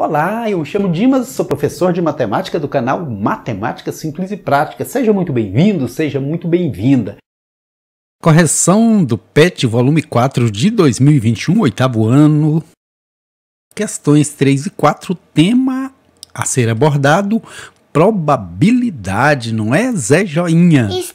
Olá, eu me chamo Dimas, sou professor de matemática do canal Matemática Simples e Prática. Seja muito bem-vindo, seja muito bem-vinda. Correção do PET volume 4 de 2021, oitavo ano. Questões 3 e 4, tema a ser abordado, probabilidade, não é, Zé Joinha? Isso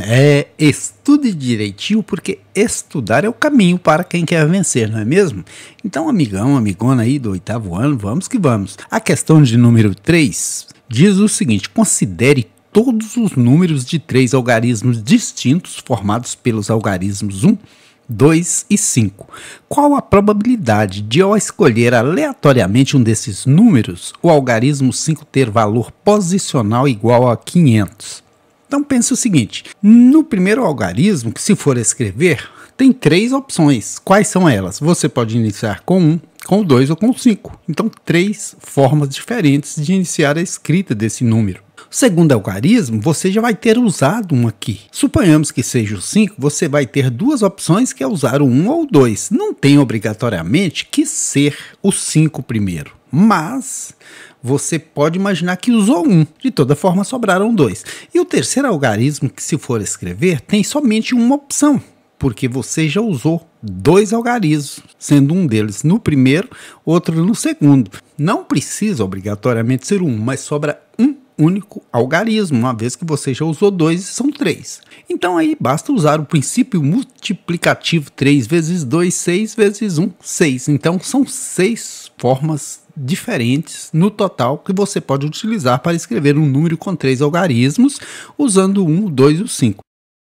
é, estude direitinho, porque estudar é o caminho para quem quer vencer, não é mesmo? Então, amigão, amigona aí do oitavo ano, vamos que vamos. A questão de número 3 diz o seguinte: considere todos os números de três algarismos distintos formados pelos algarismos 1, 2 e 5. Qual a probabilidade de, ao escolher aleatoriamente um desses números, o algarismo 5 ter valor posicional igual a 500? Então pense o seguinte: no primeiro algarismo, que se for escrever, tem três opções. Quais são elas? Você pode iniciar com um, com dois ou com cinco. Então, três formas diferentes de iniciar a escrita desse número. Segundo algarismo, você já vai ter usado um aqui. Suponhamos que seja o 5, você vai ter duas opções que é usar o 1 um ou o 2. Não tem obrigatoriamente que ser o 5 primeiro. Mas você pode imaginar que usou um, de toda forma sobraram dois. E o terceiro algarismo, que se for escrever, tem somente uma opção, porque você já usou dois algarismos, sendo um deles no primeiro, outro no segundo. Não precisa obrigatoriamente ser um, mas sobra um único algarismo, uma vez que você já usou dois e são três. Então aí basta usar o princípio multiplicativo 3 vezes 2, 6 vezes 1, 6. Então são seis formas diferentes no total que você pode utilizar para escrever um número com três algarismos usando o 1, o 2 e o 5.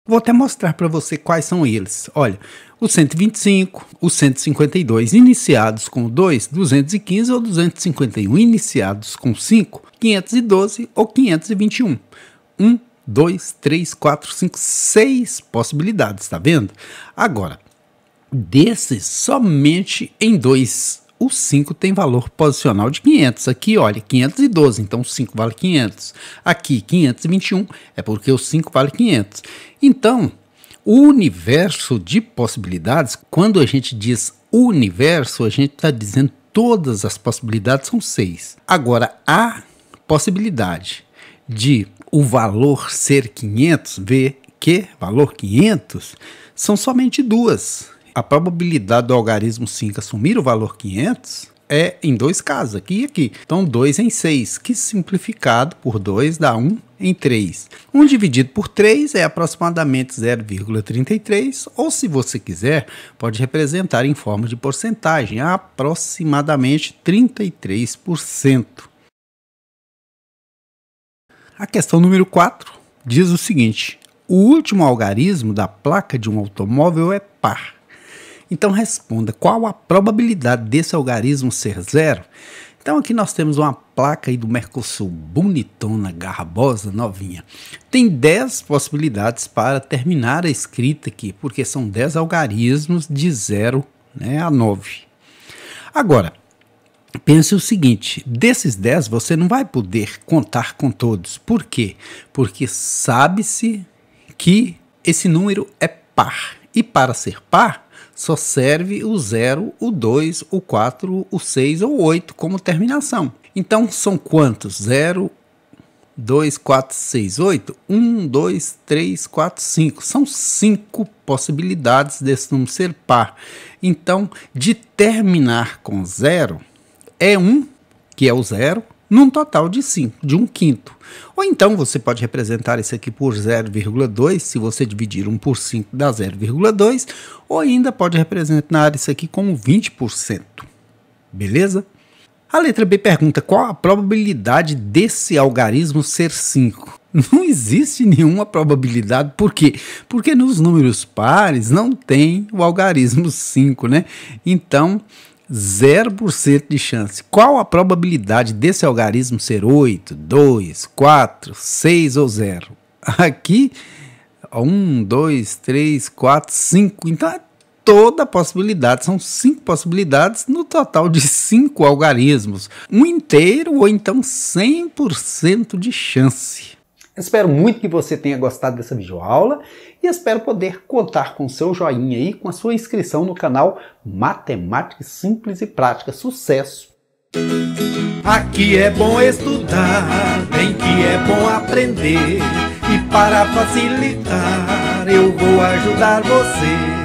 Vou até mostrar para você quais são eles. Olha, o 125, o 152 iniciados com o 2, 215 ou 251 iniciados com 5, 512 ou 521. 1 2, 3, 4, 5, 6 possibilidades, tá vendo? Agora, desses somente em 2. O 5 tem valor posicional de 500. Aqui, olha, 512, então 5 vale 500. Aqui, 521, é porque o 5 vale 500. Então, o universo de possibilidades, quando a gente diz universo, a gente está dizendo todas as possibilidades são 6. Agora, a possibilidade de o valor ser 500, vê que valor 500, são somente duas. A probabilidade do algarismo 5 assumir o valor 500 é em dois casos, aqui e aqui. Então, 2 em 6, que simplificado por 2 dá 1 um em 3. 1 um dividido por 3 é aproximadamente 0,33, ou se você quiser, pode representar em forma de porcentagem, aproximadamente 33%. A questão número 4 diz o seguinte: o último algarismo da placa de um automóvel é par. Então responda qual a probabilidade desse algarismo ser zero. Então aqui nós temos uma placa aí do Mercosul, bonitona, garbosa, novinha. Tem 10 possibilidades para terminar a escrita aqui, porque são 10 algarismos de 0 né, a 9. Agora, pense o seguinte: desses 10 você não vai poder contar com todos. Por quê? Porque sabe-se que esse número é par. E para ser par, só serve o 0, o 2, o 4, o 6 ou 8 como terminação. Então são quantos? 0, 2, 4, 6, 8, 1, 2, 3, 4, 5. São 5 possibilidades desse número ser par. Então, de terminar com 0, é um, que é o zero, num total de 5, de um quinto. Ou então você pode representar isso aqui por 0,2, se você dividir 1 por 5 dá 0,2, ou ainda pode representar isso aqui como 20%. Beleza? A letra B pergunta qual a probabilidade desse algarismo ser 5. Não existe nenhuma probabilidade, por quê? Porque nos números pares não tem o algarismo 5, né? Então, 0% de chance. Qual a probabilidade desse algarismo ser 8, 2, 4, 6 ou 0? Aqui, 1, 2, 3, 4, 5. Então é toda a possibilidade. São 5 possibilidades no total de 5 algarismos. Um inteiro ou então 100% de chance. Espero muito que você tenha gostado dessa videoaula e espero poder contar com seu joinha aí, com a sua inscrição no canal Matemática Simples e Prática. Sucesso! Aqui é bom estudar, bem que é bom aprender e para facilitar eu vou ajudar você.